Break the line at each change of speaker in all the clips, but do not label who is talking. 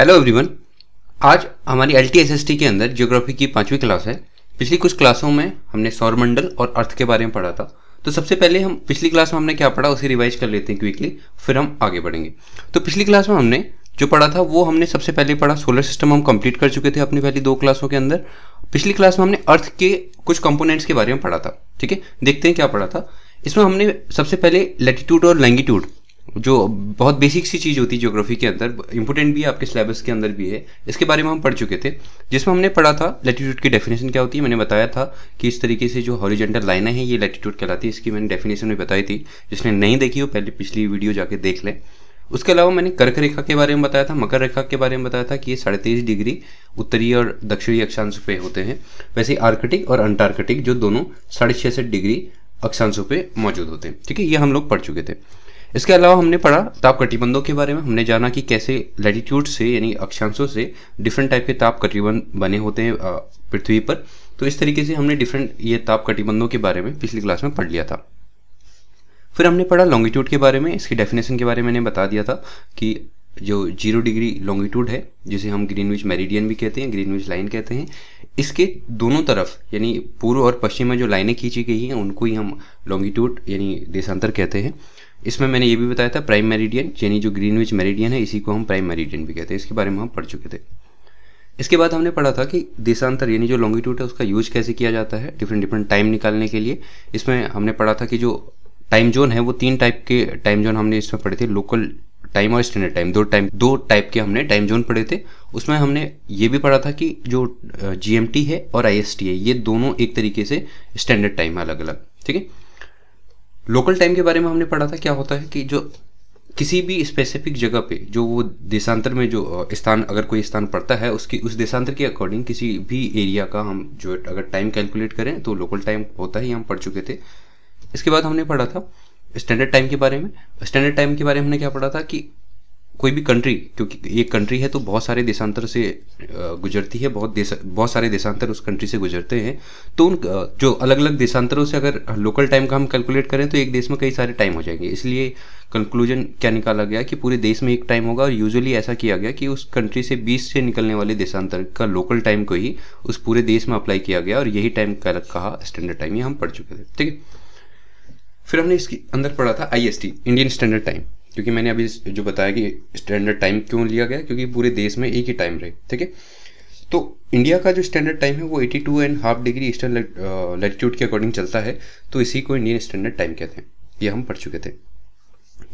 hello everyone आज हमारी L T के अंदर जियोग्राफी की पांचवी क्लास है पिछली कुछ क्लासों में हमने सौरमंडल और अर्थ के बारे में पढ़ा था तो सबसे पहले हम पिछली क्लास में हमने क्या पढ़ा उसे रिवाइज कर लेते हैं क्विकली फिर हम आगे बढ़ेंगे तो पिछली क्लास में हमने जो पढ़ा था वो हमने सबसे पहले पढ़ा सोलर सिस्टम हम कंप्लीट कर चुके थे अपनी पहली दो क्लासों के अंदर पिछली क्लास में हमने अर्थ के कुछ कंपोनेंट्स के बारे में पढ़ा था ठीक है देखते हैं क्या पढ़ा था इसमें हमने सबसे पहले लेटीट्यूड और लैंगिट्यूड जो बहुत बेसिक सी चीज़ होती है ज्योग्राफी के अंदर इंपोर्टेंट भी है आपके सिलेबस के अंदर भी है इसके बारे में हम पढ़ चुके थे जिसमें हमने पढ़ा था लेटीट्यूड की डेफिनेशन क्या होती है मैंने बताया था कि इस तरीके से जो हॉरिजेंटल लाइनें हैं ये लेटीट्यूड कहलाती है इसकी मैंने डेफिनेशन में बताई थी जिसने नहीं देखी हो पहले पिछली वीडियो जाके देख लें उसके अलावा मैंने कर्क रेखा के बारे में बताया था मकर रेखा के बारे में बताया था कि ये साढ़े तेईस डिग्री उत्तरी और दक्षिणी अक्षांश पे होते हैं वैसे आर्कटिक और अंटार्कटिक जो दोनों साढ़े छियासठ डिग्री अक्षांशों पे मौजूद होते हैं ठीक है ये हम लोग पढ़ चुके थे इसके अलावा हमने पढ़ा ताप कटिबंधों के बारे में हमने जाना कि कैसे लैटिट्यूड से यानी अक्षांशों से डिफरेंट टाइप के ताप कटिबंध बने होते हैं पृथ्वी पर तो इस तरीके से हमने डिफरेंट ये ताप कटिबंधों के बारे में पिछली क्लास में पढ़ लिया था फिर हमने पढ़ा लॉन्गिट्यूड के बारे में इसकी डेफिनेशन के बारे में मैंने बता दिया था कि जो जीरो डिग्री लॉन्गिट्यूड है जिसे हम ग्रीनविच मेरिडियन भी कहते हैं ग्रीनविच लाइन कहते हैं इसके दोनों तरफ यानी पूर्व और पश्चिम में जो लाइनें खींची गई हैं उनको ही हम लॉन्गिट्यूड यानी देशांतर कहते हैं इसमें मैंने ये भी बताया था प्राइम मेरिडियन यानी जो ग्रीनविच मेरिडियन है इसी को हम प्राइम मेरिडियन भी कहते हैं इसके बारे में हम पढ़ चुके थे इसके बाद हमने पढ़ा था कि देशांतर यानी जो लॉन्गिट्यूड है उसका यूज कैसे किया जाता है डिफरेंट डिफरेंट टाइम निकालने के लिए इसमें हमने पढ़ा था कि जो टाइम जोन है वो तीन टाइप के टाइम जोन हमने इसमें पढ़े थे लोकल टाइम और स्टैंडर्ड टाइम दो टाइम दो टाइप के हमने टाइम जोन पढ़े थे उसमें हमने ये भी पढ़ा था कि जो जीएमटी है और आईएसटी है ये दोनों एक तरीके से स्टैंडर्ड टाइम है अलग अलग ठीक है लोकल टाइम के बारे में हमने पढ़ा था क्या होता है कि जो किसी भी स्पेसिफिक जगह पे जो वो देशांतर में जो स्थान अगर कोई स्थान पड़ता है उसकी उस देशांतर के अकॉर्डिंग किसी भी एरिया का हम जो अगर टाइम कैलकुलेट करें तो लोकल टाइम होता ही हम पढ़ चुके थे इसके बाद हमने पढ़ा था स्टैंडर्ड टाइम के बारे में स्टैंडर्ड टाइम के बारे में हमने क्या पढ़ा था कि कोई भी कंट्री क्योंकि एक कंट्री है तो बहुत सारे देशांतर से गुजरती है बहुत देश बहुत सारे देशांतर उस कंट्री से गुजरते हैं तो उन जो अलग अलग देशांतरों से अगर लोकल टाइम का हम कैलकुलेट करें तो एक देश में कई सारे टाइम हो जाएंगे इसलिए कंक्लूजन क्या निकाला गया कि पूरे देश में एक टाइम होगा और यूजुअली ऐसा किया गया कि उस कंट्री से बीस से निकलने वाले देशांतर का लोकल टाइम को ही उस पूरे देश में अप्लाई किया गया और यही टाइम कहा स्टैंडर्ड टाइम ये हम पढ़ चुके थे ठीक है फिर हमने इसके अंदर पढ़ा था आई इंडियन स्टैंडर्ड टाइम क्योंकि मैंने अभी जो बताया कि स्टैंडर्ड टाइम क्यों लिया गया क्योंकि पूरे देश में एक ही टाइम रहे ठीक है तो इंडिया का जो स्टैंडर्ड टाइम है वो eighty two and half degree eastern latitude के अकॉर्डिंग चलता है तो इसी को इंडियन स्टैंडर्ड टाइम कहते हैं ये हम पढ़ चुके थे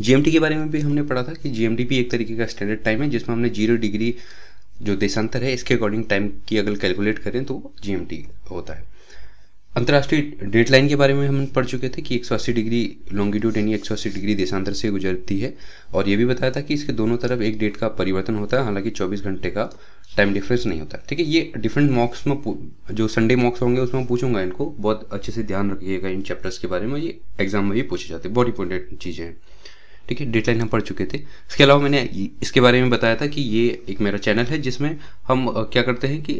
जीएमटी के बारे में भी हमने पढ़ा था कि जीएमटी भी एक तरीके का स्टैंडर्ड टाइम है जिसमें हमने जीरो डिग्री जो देशांतर है इसके अकॉर्डिंग टाइम की अगर कैलकुलेट करें तो जीएमटी होता है अंतर्राष्ट्रीय डेट लाइन के बारे में हम पढ़ चुके थे कि एक डिग्री लॉन्गिट्यूड यानी एक डिग्री देशांतर से गुजरती है और ये भी बताया था कि इसके दोनों तरफ एक डेट का परिवर्तन होता है हालांकि 24 घंटे का टाइम डिफरेंस नहीं होता ठीक है ये डिफरेंट मॉक्स में जो संडे मॉक्स होंगे उसमें पूछूंगा इनको बहुत अच्छे से ध्यान रखिएगा इन चैप्टर्स के बारे में ये एग्जाम में भी पूछे जाते हैं बहुत इंपॉर्टेंट चीज़ें हैं ठीक है डेटलाइन हम पढ़ चुके थे इसके अलावा मैंने इसके बारे में बताया था कि ये एक मेरा चैनल है जिसमें हम क्या करते हैं कि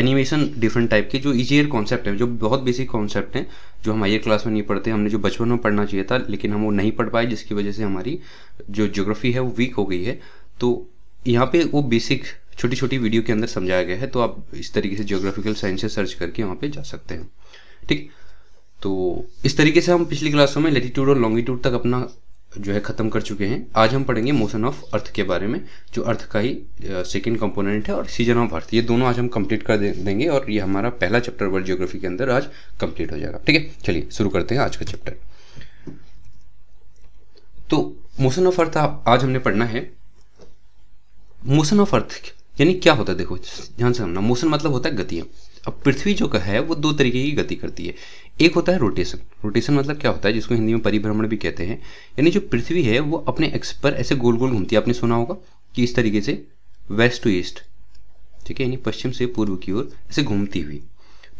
एनिमेशन डिफरेंट टाइप के जो इजियर कॉन्सेप्ट हैं जो बहुत बेसिक कॉन्सेप्ट हैं जो हम हायर क्लास में नहीं पढ़ते हमने जो बचपन में पढ़ना चाहिए था लेकिन हम वो नहीं पढ़ पाए जिसकी वजह से हमारी जो जोग्राफी है वो वीक हो गई है तो यहाँ पे वो बेसिक छोटी छोटी वीडियो के अंदर समझाया गया है तो आप इस तरीके से जियोग्राफिकल साइंस सर्च करके वहाँ पे जा सकते हैं ठीक तो इस तरीके से हम पिछली क्लासों में लेटीट्यूड और लॉन्गिट्यूड तक अपना जो है ख़त्म कर चुके हैं आज हम पढ़ेंगे मोशन ऑफ अर्थ के बारे में जो अर्थ का ही सेकेंड कंपोनेंट है और सीजन ऑफ अर्थ ये दोनों आज हम कंप्लीट कर देंगे और ये हमारा पहला चैप्टर वर्ल्ड जियोग्राफी के अंदर आज कंप्लीट हो जाएगा ठीक है चलिए शुरू करते हैं आज का चैप्टर तो मोशन ऑफ अर्थ आज हमने पढ़ना है मोशन ऑफ अर्थ यानी क्या होता है देखो ध्यान से हमना मोशन मतलब होता है गतियाँ अब पृथ्वी जो का है वो दो तरीके की गति करती है एक होता है रोटेशन रोटेशन मतलब क्या होता है जिसको हिंदी में परिभ्रमण भी कहते हैं यानी जो पृथ्वी है वो अपने एक्स पर ऐसे गोल गोल घूमती है आपने सुना होगा कि इस तरीके से वेस्ट टू ईस्ट ठीक है यानी पश्चिम से पूर्व की ओर ऐसे घूमती हुई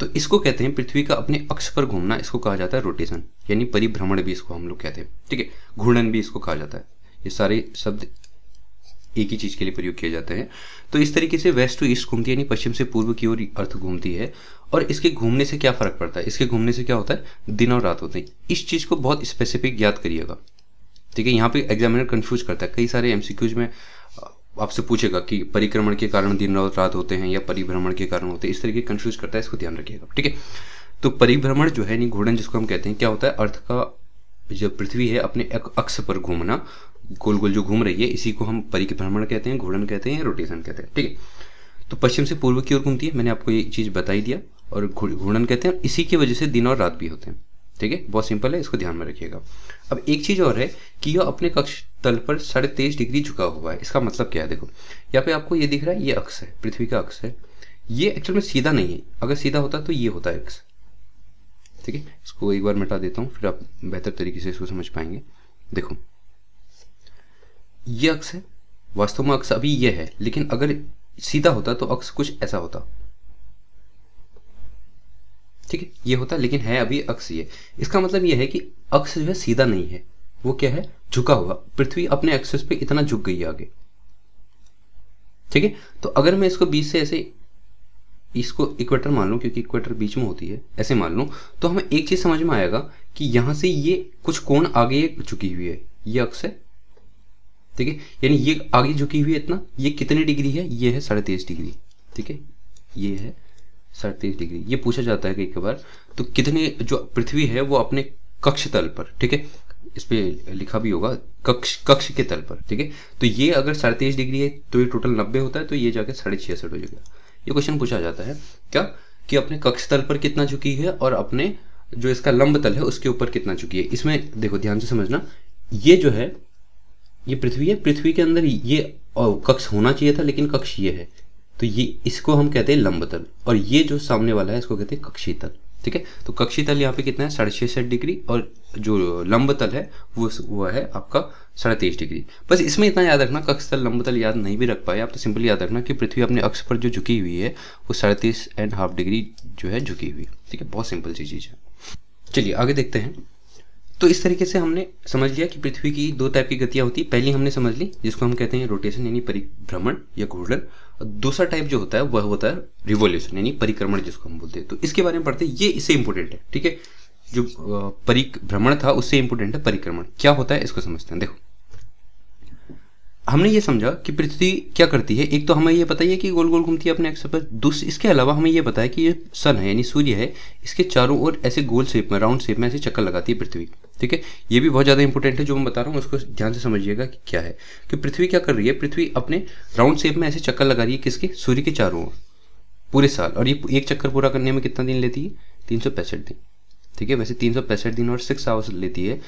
तो इसको कहते हैं पृथ्वी का अपने अक्ष पर घूमना इसको कहा जाता है रोटेशन यानी परिभ्रमण भी इसको हम लोग कहते हैं ठीक है घूर्णन भी इसको कहा जाता है ये सारे शब्द एक ही चीज़ के लिए प्रयोग किए जाते हैं तो इस तरीके से वेस्ट टू ईस्ट घूमती है यानी पश्चिम से पूर्व की ओर अर्थ घूमती है और इसके घूमने से क्या फ़र्क पड़ता है इसके घूमने से क्या होता है दिन और रात होते हैं इस चीज़ को बहुत स्पेसिफिक याद करिएगा ठीक है यहाँ पे एग्जामिनर कंफ्यूज करता है कई सारे एमसीक्यूज में आपसे पूछेगा कि परिक्रमण के कारण दिन और रात होते हैं या परिभ्रमण के कारण होते हैं इस तरीके कंफ्यूज करता है इसको ध्यान रखिएगा ठीक है तो परिभ्रमण जो है नहीं घूर्णन जिसको हम कहते हैं क्या होता है अर्थ का जब पृथ्वी है अपने अक्ष पर घूमना गोल गोल जो घूम रही है इसी को हम परिक्रमण कहते हैं घूर्णन कहते हैं रोटेशन कहते हैं ठीक है तो पश्चिम से पूर्व की ओर घूमती है मैंने आपको ये चीज़ बताई दिया और घूर्णन कहते हैं इसी की वजह से दिन और रात भी होते हैं ठीक है बहुत सिंपल है इसको ध्यान में रखिएगा अब एक चीज़ और है कि यह अपने कक्ष तल पर साढ़े तेईस डिग्री झुका हुआ है इसका मतलब क्या है देखो यहाँ पे आपको ये दिख रहा है ये अक्ष है पृथ्वी का अक्ष है ये एक्चुअल में सीधा नहीं है अगर सीधा होता तो ये होता है ठीक है इसको एक बार मिटा देता हूँ फिर आप बेहतर तरीके से इसको समझ पाएंगे देखो ये अक्स है वास्तव में अक्स अभी ये है लेकिन अगर सीधा होता तो अक्स कुछ ऐसा होता ठीक है ये होता लेकिन है अभी अक्स ये इसका मतलब ये है कि अक्स जो है सीधा नहीं है वो क्या है झुका हुआ पृथ्वी अपने एक्सेस पे इतना झुक गई है आगे ठीक है तो अगर मैं इसको बीच से ऐसे इसको इक्वेटर मान लू क्योंकि इक्वेटर बीच में होती है ऐसे मान लू तो हमें एक चीज़ समझ में आएगा कि यहां से ये कुछ कोण आगे चुकी हुई है ये अक्स है ठीक है यानी ये आगे झुकी हुई है इतना ये कितने डिग्री है ये है साढ़े तेईस डिग्री ठीक है ये है साढ़े तेईस डिग्री ये पूछा जाता है कई बार तो कितने जो पृथ्वी है वो अपने कक्ष तल पर ठीक है इस पर लिखा भी होगा कक्ष कक्ष के तल पर ठीक है तो ये अगर साढ़े तेईस डिग्री है तो ये टोटल नब्बे होता है तो ये जाके साढ़े छियासठ हो जाएगा ये क्वेश्चन पूछा जाता है क्या कि अपने कक्ष तल पर कितना झुकी है और अपने जो इसका लंब तल है उसके ऊपर कितना झुकी है इसमें देखो ध्यान से समझना ये जो है ये पृथ्वी है पृथ्वी के अंदर ये कक्ष होना चाहिए था लेकिन कक्ष ये है तो ये इसको हम कहते हैं लंब तल और ये जो सामने वाला है इसको कहते हैं कक्षी तल ठीक है तो कक्षी तल यहाँ पे कितना है साढ़े छसठ डिग्री और जो लंब तल है वो वो है आपका साढ़े तेईस डिग्री बस इसमें इतना याद रखना कक्ष तल लंब तल याद नहीं भी रख पाए आप तो सिंपल याद रखना कि पृथ्वी अपने अक्ष पर जो झुकी हुई है वो साढ़े तेईस एंड हाफ डिग्री जो है झुकी हुई ठीक है बहुत सिंपल सी चीज़ है चलिए आगे देखते हैं तो इस तरीके से हमने समझ लिया कि पृथ्वी की दो टाइप की गतियां होती है पहली हमने समझ ली जिसको हम कहते हैं रोटेशन यानी परिभ्रमण या घूर्णन और दूसरा टाइप जो होता है वह होता है रिवोल्यूशन यानी परिक्रमण जिसको हम बोलते हैं तो इसके बारे में पढ़ते हैं ये इससे इंपोर्टेंट है ठीक है जो परिभ्रमण था उससे इंपोर्टेंट है परिक्रमण क्या होता है इसको समझते हैं देखो हमने ये समझा कि पृथ्वी क्या करती है एक तो हमें ये पता ही है कि गोल गोल घूमती है अपने एक्स पर दूसरी इसके अलावा हमें ये पता है कि ये सन है यानी सूर्य है इसके चारों ओर ऐसे गोल शेप में राउंड शेप में ऐसे चक्कर लगाती है पृथ्वी ठीक है ये भी बहुत ज़्यादा इंपॉर्टेंट है जो मैं बता रहा हूँ उसको ध्यान से समझिएगा कि क्या है कि पृथ्वी क्या कर रही है पृथ्वी अपने राउंड शेप में ऐसे चक्कर लगा रही है किसके सूर्य के चारों ओर पूरे साल और ये एक चक्कर पूरा करने में कितना दिन लेती है तीन दिन ठीक है वैसे तीन दिन और सिक्स आवर्स लेती है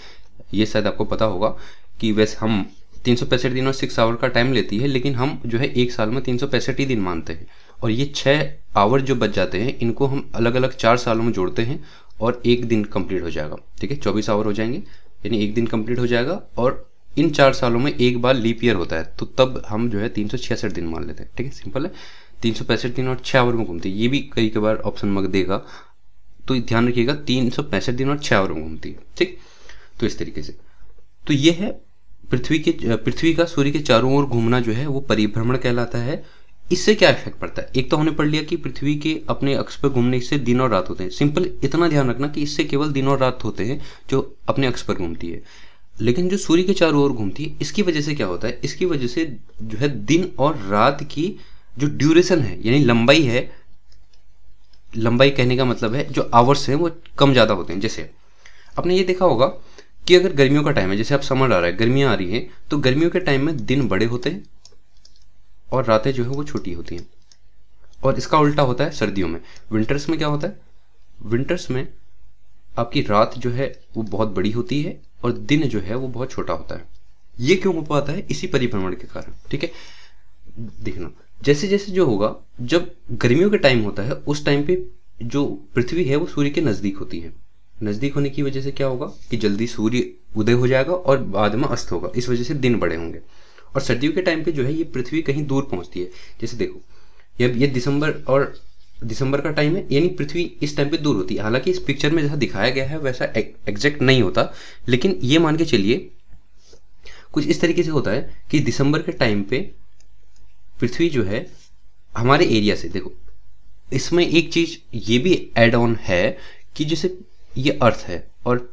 ये शायद आपको पता होगा कि वैसे हम तीन सौ पैंसठ दिन और सिक्स आवर का टाइम लेती है लेकिन हम जो है एक साल में तीन सौ पैंसठ ही दिन मानते हैं और ये छः आवर जो बच जाते हैं इनको हम अलग अलग चार सालों में जोड़ते हैं और एक दिन कंप्लीट हो जाएगा ठीक है चौबीस आवर हो जाएंगे यानी एक दिन कंप्लीट हो जाएगा और इन चार सालों में एक बार लीप ईयर होता है तो तब हम जो है तीन सौ छियासठ दिन मान लेते हैं ठीक है सिंपल है तीन सौ पैंसठ दिन और छः आवर में घूमती है ये भी कई कई बार ऑप्शन मग देगा तो ध्यान रखिएगा तीन सौ पैंसठ दिन और छः आवर में घूमती है ठीक तो इस तरीके से तो ये है पृथ्वी के पृथ्वी का सूर्य के चारों ओर घूमना जो है वो परिभ्रमण कहलाता है इससे क्या इफेक्ट पड़ता है एक तो हमने पढ़ लिया कि पृथ्वी के अपने अक्ष पर घूमने से दिन और रात होते हैं सिंपल इतना ध्यान रखना कि इससे केवल दिन और रात होते हैं जो अपने अक्ष पर घूमती है लेकिन जो सूर्य के चारों ओर घूमती है इसकी वजह से क्या होता है इसकी वजह से जो है दिन और रात की जो ड्यूरेशन है यानी लंबाई है लंबाई कहने का मतलब है जो आवर्स है वो कम ज़्यादा होते हैं जैसे आपने ये देखा होगा कि अगर गर्मियों का टाइम है जैसे आप समर आ रहा है गर्मियाँ आ रही हैं तो गर्मियों के टाइम में दिन बड़े होते हैं और रातें जो है वो छोटी होती हैं और इसका उल्टा होता है सर्दियों में विंटर्स में क्या होता है विंटर्स में आपकी रात जो है वो बहुत बड़ी होती है और दिन जो है वो बहुत छोटा होता है ये क्यों हो पाता है इसी परिभ्रमण के कारण ठीक है देखना जैसे जैसे जो होगा जब गर्मियों के टाइम होता है उस टाइम पे जो पृथ्वी है वो सूर्य के नज़दीक होती है नज़दीक होने की वजह से क्या होगा कि जल्दी सूर्य उदय हो जाएगा और बाद में अस्त होगा इस वजह से दिन बड़े होंगे और सर्दियों के टाइम पे जो है ये पृथ्वी कहीं दूर पहुंचती है जैसे देखो ये ये दिसंबर और दिसंबर का टाइम है यानी पृथ्वी इस टाइम पे दूर होती है हालांकि इस पिक्चर में जैसा दिखाया गया है वैसा एग्जैक्ट नहीं होता लेकिन ये मान के चलिए कुछ इस तरीके से होता है कि दिसंबर के टाइम पे पृथ्वी जो है हमारे एरिया से देखो इसमें एक चीज ये भी एड ऑन है कि जैसे ये अर्थ है और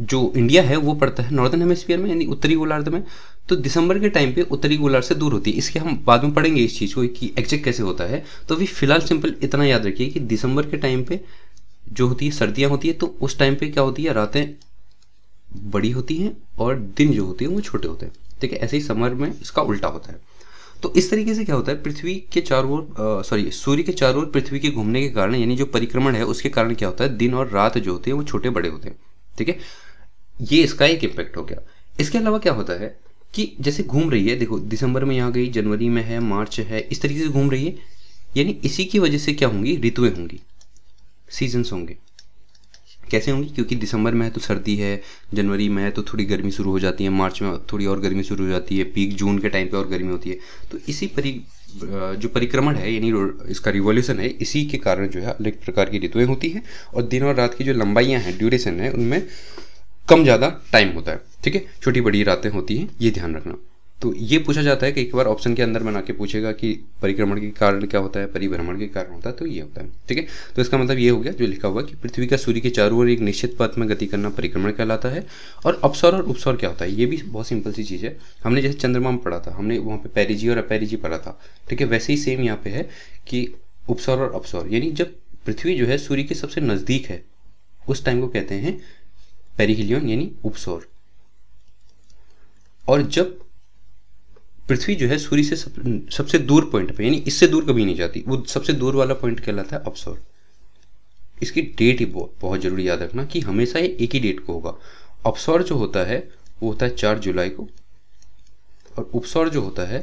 जो इंडिया है वो पड़ता है नॉर्दर्न हेमिस्फीयर में यानी उत्तरी गोलार्ध में तो दिसंबर के टाइम पे उत्तरी गोलार्ध से दूर होती है इसके हम बाद में पढ़ेंगे इस चीज़ को कि एग्जैक्ट कैसे होता है तो अभी फिलहाल सिंपल इतना याद रखिए कि दिसंबर के टाइम पे जो होती है सर्दियाँ होती है तो उस टाइम पे क्या होती है रातें बड़ी होती हैं और दिन जो होती है वो छोटे होते हैं ठीक है ऐसे ही समर में इसका उल्टा होता है तो इस तरीके से क्या होता है पृथ्वी के चारों ओर सॉरी सूर्य के चारों ओर पृथ्वी के घूमने के कारण यानी जो परिक्रमण है उसके कारण क्या होता है दिन और रात जो होते हैं वो छोटे बड़े होते हैं ठीक है ये इसका एक इम्पैक्ट हो गया इसके अलावा क्या होता है कि जैसे घूम रही है देखो दिसंबर में यहाँ गई जनवरी में है मार्च है इस तरीके से घूम रही है यानी इसी की वजह से क्या होंगी ऋतुएं होंगी सीजन्स होंगे कैसे होंगी क्योंकि दिसंबर में है तो सर्दी है जनवरी में है तो थोड़ी गर्मी शुरू हो जाती है मार्च में थोड़ी और गर्मी शुरू हो जाती है पीक जून के टाइम पे और गर्मी होती है तो इसी परि जो परिक्रमण है यानी इसका रिवोल्यूशन है इसी के कारण जो है अलग प्रकार की ऋतुएँ होती हैं और दिन और रात की जो लंबाइयाँ हैं ड्यूरेशन है उनमें कम ज़्यादा टाइम होता है ठीक है छोटी बड़ी रातें होती हैं ये ध्यान रखना तो ये पूछा जाता है कि एक बार ऑप्शन के अंदर बना के पूछेगा कि परिक्रमण के कारण क्या होता है परिभ्रमण के कारण होता है तो ये होता है ठीक है तो इसका मतलब ये हो गया जो लिखा हुआ कि पृथ्वी का सूर्य के चारों ओर एक निश्चित पथ में गति करना परिक्रमण कहलाता है और अपसौर और उपसौर क्या होता है ये भी बहुत सिंपल सी चीज़ है हमने जैसे चंद्रमा में पढ़ा था हमने वहाँ पर पैरिजी और अपैरिजी पढ़ा था ठीक है वैसे ही सेम यहाँ पे है कि उपसौर और अपसौर यानी जब पृथ्वी जो है सूर्य के सबसे नज़दीक है उस टाइम को कहते हैं पेरिहिलियन यानी उपसौर और जब पृथ्वी जो है सूर्य से सब, सबसे दूर पॉइंट पे यानी इससे दूर कभी नहीं जाती वो सबसे दूर वाला पॉइंट कहलाता है अपसोर इसकी डेट ही बहुत जरूरी याद रखना कि हमेशा ये एक ही डेट को होगा अपसौर जो होता है वो होता है चार जुलाई को और उपसौर जो होता है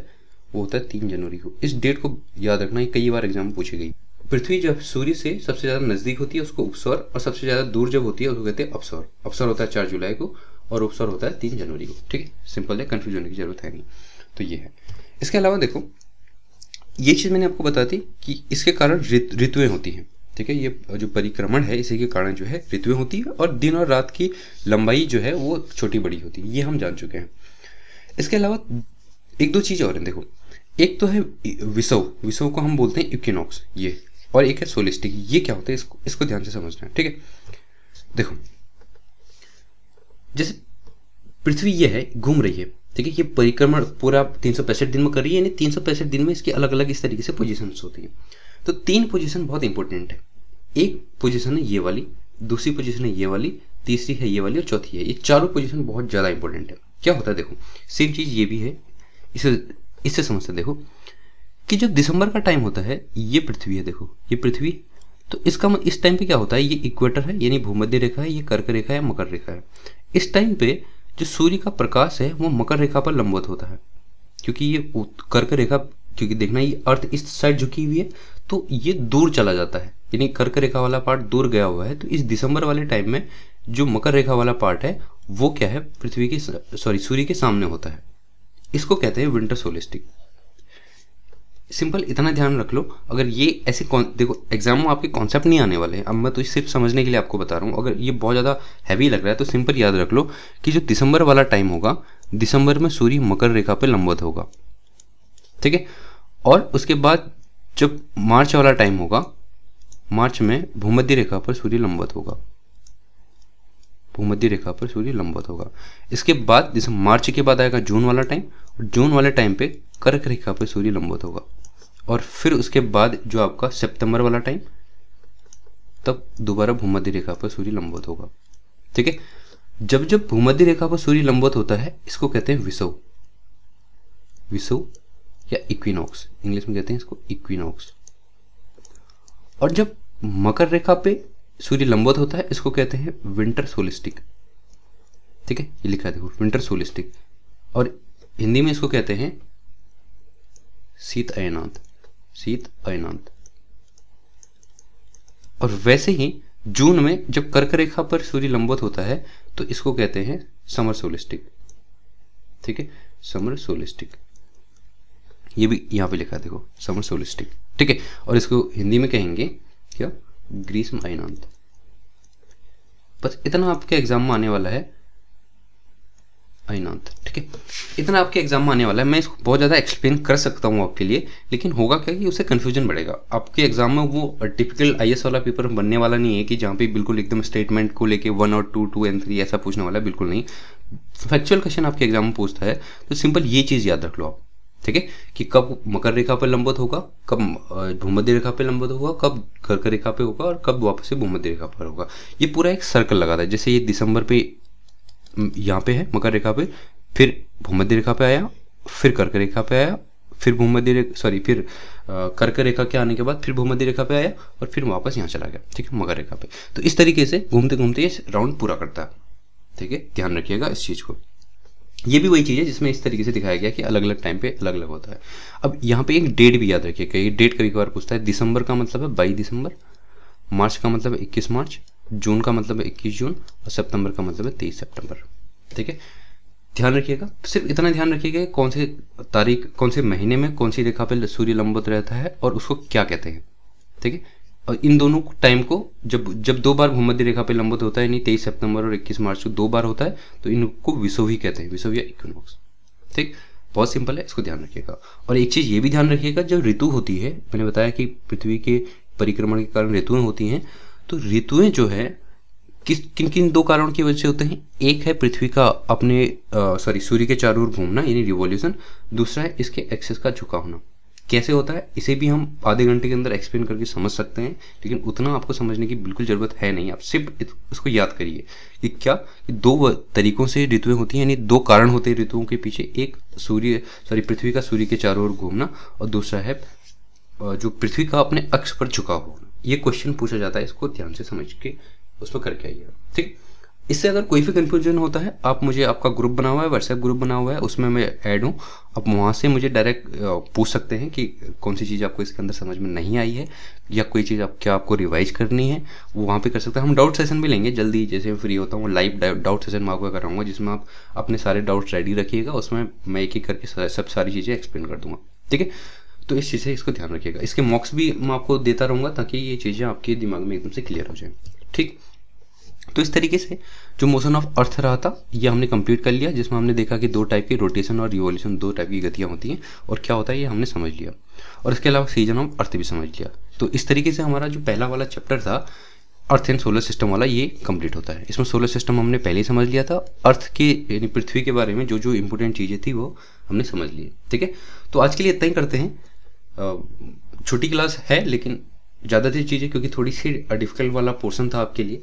वो होता है तीन जनवरी को इस डेट को याद रखना कई बार एग्जाम पूछी गई पृथ्वी जब सूर्य से सबसे ज़्यादा नज़दीक होती है उसको उपसौर और सबसे ज़्यादा दूर जब होती है उसको कहते हैं अपसौर अपसौर होता है चार जुलाई को और उपसौर होता है तीन जनवरी को ठीक है सिंपल है कन्फ्यूज होने की जरूरत है नहीं तो ये है इसके अलावा देखो ये चीज़ मैंने आपको बता दी कि इसके कारण ऋतुएँ होती हैं ठीक है ये जो परिक्रमण है इसी के कारण जो है ऋतुएं होती है और दिन और रात की लंबाई जो है वो छोटी बड़ी होती है ये हम जान चुके हैं इसके अलावा एक दो चीज और हैं देखो एक तो है विसव विसव को हम बोलते हैं इक्विनॉक्स ये और एक है सोलिस्टिक ये क्या होता है इसको इसको ध्यान से समझना है ठीक है देखो जैसे पृथ्वी ये है घूम रही है देखिए ये परिक्रमण पूरा तीन दिन में कर रही है यानी तीन दिन में इसकी अलग अलग इस तरीके से पोजिशन होती है तो तीन पोजिशन बहुत इंपॉर्टेंट है एक पोजिशन है ये वाली दूसरी पोजिशन है ये वाली तीसरी है ये वाली और चौथी है ये चारों पोजिशन बहुत ज़्यादा इंपॉर्टेंट है क्या होता है देखो सेम चीज़ ये भी है इसे इससे समझते देखो कि जो दिसंबर का टाइम होता है ये पृथ्वी है देखो ये पृथ्वी तो इसका इस टाइम पे क्या होता है ये इक्वेटर है यानी भूमध्य रेखा है ये कर्क रेखा है मकर रेखा है इस टाइम पे जो सूर्य का प्रकाश है वो मकर रेखा पर लंबवत होता है क्योंकि ये कर्क रेखा क्योंकि देखना ये अर्थ इस साइड झुकी हुई है तो ये दूर चला जाता है यानी कर्क रेखा वाला पार्ट दूर गया हुआ है तो इस दिसंबर वाले टाइम में जो मकर रेखा वाला पार्ट है वो क्या है पृथ्वी के सॉरी सूर्य के सामने होता है इसको कहते हैं विंटर सोलिस्टिक सिंपल इतना ध्यान रख लो अगर ये ऐसे देखो एग्जाम में आपके कॉन्सेप्ट नहीं आने वाले हैं अब मैं तो सिर्फ समझने के लिए आपको बता रहा हूँ अगर ये बहुत ज़्यादा हैवी लग रहा है तो सिंपल याद रख लो कि जो दिसंबर वाला टाइम होगा दिसंबर में सूर्य मकर रेखा पे लंबवत होगा ठीक है और उसके बाद जब मार्च वाला टाइम होगा मार्च में भूमध्य रेखा पर सूर्य लंबवत होगा भूमध्य रेखा पर सूर्य लंबवत होगा इसके बाद जैसे मार्च के बाद आएगा जून वाला टाइम और जून वाले टाइम पे कर्क रेखा पर सूर्य लंबवत होगा और फिर उसके बाद जो आपका सितंबर वाला टाइम तब दोबारा भूमध्य रेखा पर सूर्य लंबवत होगा ठीक है जब जब भूमध्य रेखा पर सूर्य लंबवत होता है इसको कहते हैं विसव विसव या इक्विनॉक्स इंग्लिश में कहते हैं इसको इक्विनॉक्स और जब मकर रेखा पे सूर्य लंबवत होता है इसको कहते हैं विंटर सोलिस्टिक ठीक है ये लिखा देखो विंटर सोलिस्टिक और हिंदी में इसको कहते हैं शीत अयनाथ शीत अयनांत और वैसे ही जून में जब कर्क रेखा पर सूर्य लंबवत होता है तो इसको कहते हैं समर सोलिस्टिक ठीक है समर सोलिस्टिक ये भी यहां पे लिखा देखो समर सोलिस्टिक ठीक है और इसको हिंदी में कहेंगे क्या ग्रीष्म अयनांत बस इतना आपके एग्जाम में आने वाला है अयनांत इतना आपके एग्जाम में आने वाला है मैं इसको बहुत ज़्यादा एक्सप्लेन कर सकता हूँ आपके लिए लेकिन होगा क्या कि उससे कन्फ्यूजन बढ़ेगा आपके एग्जाम में वो टिपिकल आई वाला पेपर बनने वाला नहीं है कि जहाँ पे बिल्कुल एकदम स्टेटमेंट को लेके वन और टू टू एंड थ्री ऐसा पूछने वाला है बिल्कुल नहीं फैक्चुअल क्वेश्चन आपके एग्जाम में पूछता है तो सिंपल ये चीज़ याद रख लो आप ठीक है कि कब मकर रेखा पर लंबत होगा कब भूमध्य रेखा पर लंबत होगा कब कर्क रेखा पे होगा और कब वापस से भूमध्य रेखा पर होगा ये पूरा एक सर्कल लगा था जैसे ये दिसंबर पे यहाँ पे है मकर रेखा पे फिर भूमध्य रेखा पे आया फिर कर्क रेखा पे आया फिर भूमध्य रेखा सॉरी फिर कर्क रेखा के आने के बाद फिर भूमध्य रेखा पे आया और फिर वापस यहाँ चला गया ठीक है मकर रेखा पे तो इस तरीके से घूमते घूमते ये राउंड पूरा करता है ठीक है ध्यान रखिएगा इस चीज़ को ये भी वही चीज़ है जिसमें इस तरीके से दिखाया गया कि अलग अलग टाइम पे अलग अलग होता है अब यहाँ पे एक डेट भी याद रखिए कि डेट कभी कभार पूछता है दिसंबर का मतलब है बाईस दिसंबर मार्च का मतलब है इक्कीस मार्च जून का मतलब है इक्कीस जून और सितंबर का मतलब है तेईस सितंबर ठीक है ध्यान रखिएगा सिर्फ इतना ध्यान रखिएगा कौन से तारीख कौन से महीने में कौन सी रेखा पे सूर्य लंबवत रहता है और उसको क्या कहते हैं ठीक है और इन दोनों टाइम को जब जब दो बार भूमध्य रेखा पे लंबवत होता है यानी तेईस सितंबर और इक्कीस मार्च को दो बार होता है तो इनको विसोवी कहते हैं विसोविया इक्विनोक्स ठीक बहुत सिंपल है इसको ध्यान रखिएगा और एक चीज़ ये भी ध्यान रखिएगा जब ऋतु होती है मैंने बताया कि पृथ्वी के परिक्रमण के कारण ऋतुएं होती हैं तो ऋतुएं जो है किस किन किन दो कारणों की वजह से होते हैं एक है पृथ्वी का अपने सॉरी सूर्य के चारों ओर घूमना यानी रिवोल्यूशन दूसरा है इसके एक्सेस का झुका होना कैसे होता है इसे भी हम आधे घंटे के अंदर एक्सप्लेन करके समझ सकते हैं लेकिन उतना आपको समझने की बिल्कुल ज़रूरत है नहीं आप सिर्फ इसको याद करिए कि क्या कि दो तरीकों से ऋतुएं होती हैं यानी दो कारण होते हैं ऋतुओं के पीछे एक सूर्य सॉरी पृथ्वी का सूर्य के चारों ओर घूमना और दूसरा है जो पृथ्वी का अपने अक्ष पर झुका होना ये क्वेश्चन पूछा जाता है इसको ध्यान से समझ के उसमें करके आइएगा ठीक इससे अगर कोई भी कन्फ्यूजन होता है आप मुझे आपका ग्रुप बना हुआ है व्हाट्सएप ग्रुप बना हुआ है उसमें मैं ऐड हूँ आप वहाँ से मुझे डायरेक्ट पूछ सकते हैं कि कौन सी चीज़ आपको इसके अंदर समझ में नहीं आई है या कोई चीज़ आप क्या आपको रिवाइज करनी है वो वहाँ पे कर सकते हैं हम डाउट सेशन भी लेंगे जल्दी जैसे मैं फ्री होता हूँ लाइव डाउट सेशन मैं आपका कराऊंगा जिसमें आप अपने सारे डाउट्स रेडी रखिएगा उसमें मैं एक एक करके सब सारी चीज़ें एक्सप्लेन कर दूंगा ठीक है तो इस चीज़ से इसको ध्यान रखिएगा इसके मॉक्स भी मैं आपको देता रहूँगा ताकि ये चीज़ें आपके दिमाग में एकदम से क्लियर हो जाए ठीक तो इस तरीके से जो मोशन ऑफ अर्थ रहा था ये हमने कंप्लीट कर लिया जिसमें हमने देखा कि दो टाइप की रोटेशन और रिवोल्यूशन दो टाइप की गतियाँ होती हैं और क्या होता है ये हमने समझ लिया और इसके अलावा सीजन ऑफ अर्थ भी समझ लिया तो इस तरीके से हमारा जो पहला वाला चैप्टर था अर्थ एंड सोलर सिस्टम वाला ये कंप्लीट होता है इसमें सोलर सिस्टम हमने पहले ही समझ लिया था अर्थ के यानी पृथ्वी के बारे में जो जो इंपॉर्टेंट चीज़ें थी वो हमने समझ लिए ठीक है तो आज के लिए इतना ही करते हैं छोटी क्लास है लेकिन ज़्यादातर चीज़ें क्योंकि थोड़ी सी डिफिकल्ट वाला पोर्सन था आपके लिए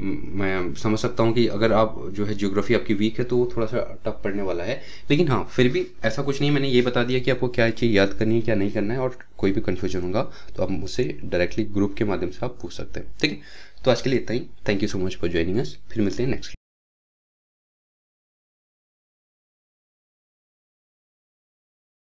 मैं समझ सकता हूँ कि अगर आप जो है ज्योग्राफी आपकी वीक है तो वो थोड़ा सा टफ पड़ने वाला है लेकिन हाँ फिर भी ऐसा कुछ नहीं मैंने ये बता दिया कि आपको क्या चीज़ याद करनी है क्या नहीं करना है और कोई भी कन्फ्यूजन होगा तो आप मुझसे डायरेक्टली ग्रुप के माध्यम से आप पूछ सकते हैं ठीक है तो आज के लिए इतना ही thank you so much for joining us फिर मिलते हैं नेक्स्ट